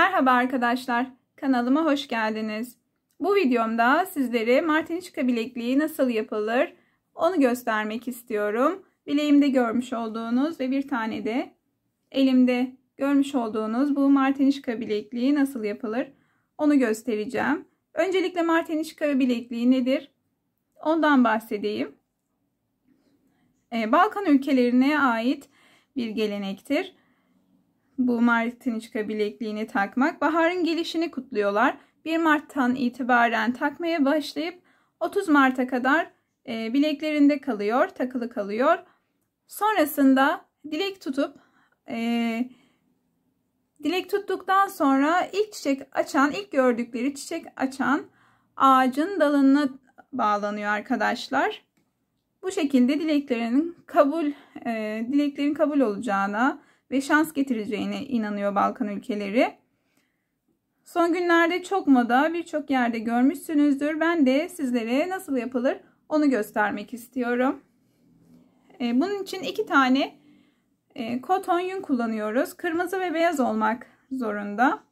Merhaba arkadaşlar, kanalıma hoş geldiniz. Bu videomda sizlere martiniçka bilekliği nasıl yapılır onu göstermek istiyorum. Bileğimde görmüş olduğunuz ve bir tane de elimde görmüş olduğunuz bu martiniçka bilekliği nasıl yapılır onu göstereceğim. Öncelikle martiniçka bilekliği nedir? Ondan bahsedeyim. Ee, Balkan ülkelerine ait bir gelenektir bu mavi tiniçka bilekliğini takmak baharın gelişini kutluyorlar. 1 Mart'tan itibaren takmaya başlayıp 30 Mart'a kadar e, bileklerinde kalıyor, takılı kalıyor. Sonrasında dilek tutup e, dilek tuttuktan sonra ilk çiçek açan, ilk gördükleri çiçek açan ağacın dalına bağlanıyor arkadaşlar. Bu şekilde dileklerin kabul e, dileklerin kabul olacağına, ve şans getireceğine inanıyor Balkan ülkeleri. Son günlerde çok moda birçok yerde görmüşsünüzdür. Ben de sizlere nasıl yapılır onu göstermek istiyorum. E, bunun için iki tane koton e, yün kullanıyoruz. Kırmızı ve beyaz olmak zorunda.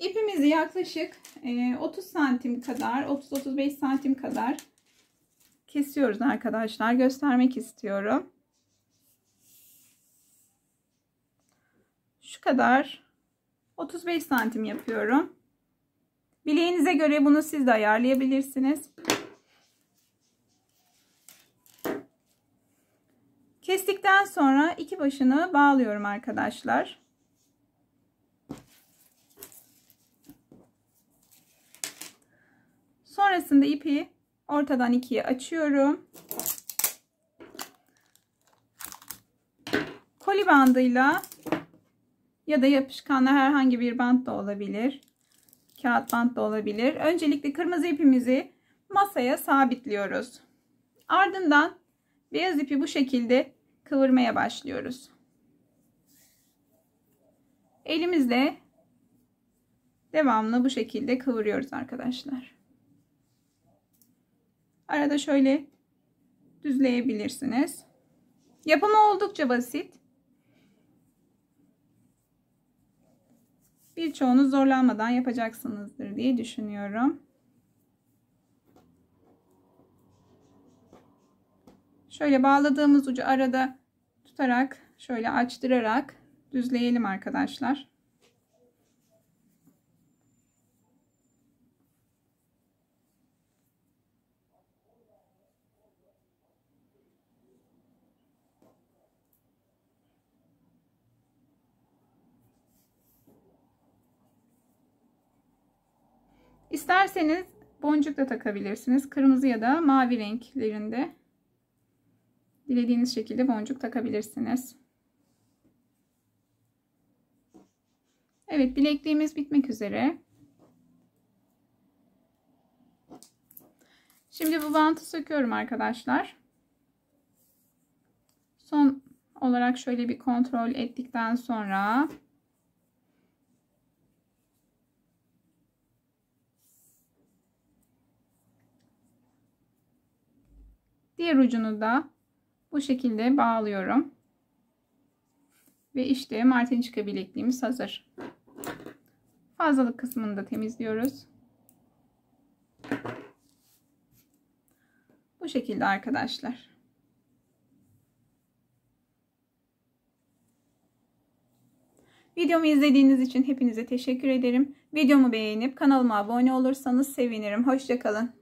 İpimizi yaklaşık 30 e, santim kadar 30-35 santim kadar kesiyoruz arkadaşlar. Göstermek istiyorum. Şu kadar 35 santim yapıyorum. Bileğinize göre bunu siz de ayarlayabilirsiniz. Kestikten sonra iki başını bağlıyorum arkadaşlar. Sonrasında ipi ortadan ikiye açıyorum. Koli bandıyla ya da yapışkanla herhangi bir bant da olabilir. Kağıt bant da olabilir. Öncelikle kırmızı ipimizi masaya sabitliyoruz. Ardından beyaz ipi bu şekilde kıvırmaya başlıyoruz. Elimizle devamlı bu şekilde kıvırıyoruz arkadaşlar. Arada şöyle düzleyebilirsiniz. Yapımı oldukça basit. Birçoğunuz zorlanmadan yapacaksınızdır diye düşünüyorum. Şöyle bağladığımız ucu arada tutarak şöyle açtırarak düzleyelim arkadaşlar. İsterseniz boncuk da takabilirsiniz. Kırmızı ya da mavi renklerinde dilediğiniz şekilde boncuk takabilirsiniz. Evet bilekliğimiz bitmek üzere. Şimdi bu bantı söküyorum arkadaşlar. Son olarak şöyle bir kontrol ettikten sonra Diğer ucunu da bu şekilde bağlıyorum. Ve işte Martin martinçika bilekliğimiz hazır. Fazlalık kısmını da temizliyoruz. Bu şekilde arkadaşlar. Videomu izlediğiniz için hepinize teşekkür ederim. Videomu beğenip kanalıma abone olursanız sevinirim. Hoşçakalın.